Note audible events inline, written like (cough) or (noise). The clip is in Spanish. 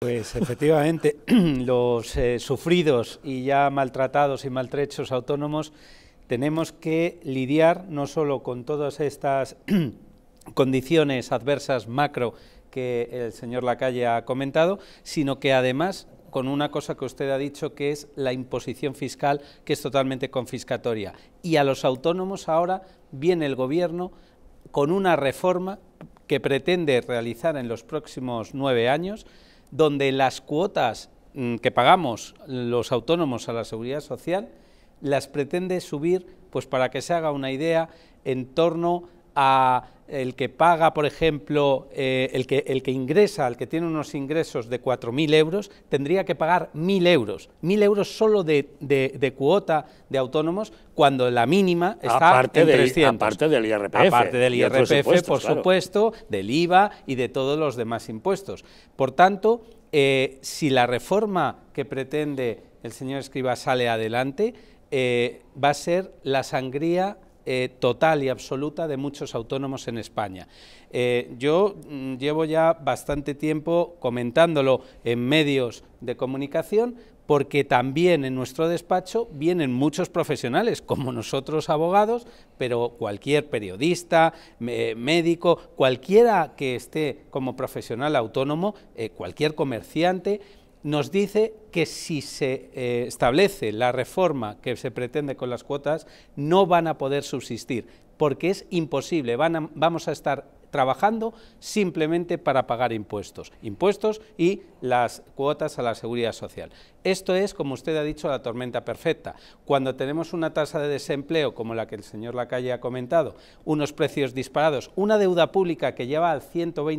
Pues efectivamente, (clears throat) los eh, sufridos y ya maltratados y maltrechos autónomos tenemos que lidiar no solo con todas estas (clears throat) condiciones adversas macro que el señor Lacalle ha comentado, sino que además con una cosa que usted ha dicho que es la imposición fiscal, que es totalmente confiscatoria. Y a los autónomos ahora viene el gobierno con una reforma que pretende realizar en los próximos nueve años donde las cuotas mm, que pagamos los autónomos a la seguridad social las pretende subir, pues para que se haga una idea, en torno a el que paga, por ejemplo, eh, el, que, el que ingresa, el que tiene unos ingresos de 4.000 euros, tendría que pagar 1.000 euros. 1.000 euros solo de, cuota de autónomos, cuando la mínima está aparte en 300. Del, aparte del IRPF. Aparte del IRPF, por supuesto, del IVA y de todos los demás impuestos. Por tanto, eh, si la reforma que pretende el señor Escriba sale adelante, eh, va a ser la sangría eh, total y absoluta de muchos autónomos en España. Eh, yo mm, llevo ya bastante tiempo comentándolo en medios de comunicación, porque también en nuestro despacho vienen muchos profesionales, como nosotros abogados, pero cualquier periodista, médico, cualquiera que esté como profesional autónomo, eh, cualquier comerciante, nos dice que si se eh, establece la reforma que se pretende con las cuotas, no van a poder subsistir, porque es imposible, van vamos a estar trabajando simplemente para pagar impuestos, impuestos y las cuotas a la seguridad social. Esto es, como usted ha dicho, la tormenta perfecta. Cuando tenemos una tasa de desempleo como la que el señor Lacalle ha comentado, unos precios disparados, una deuda pública que lleva al 120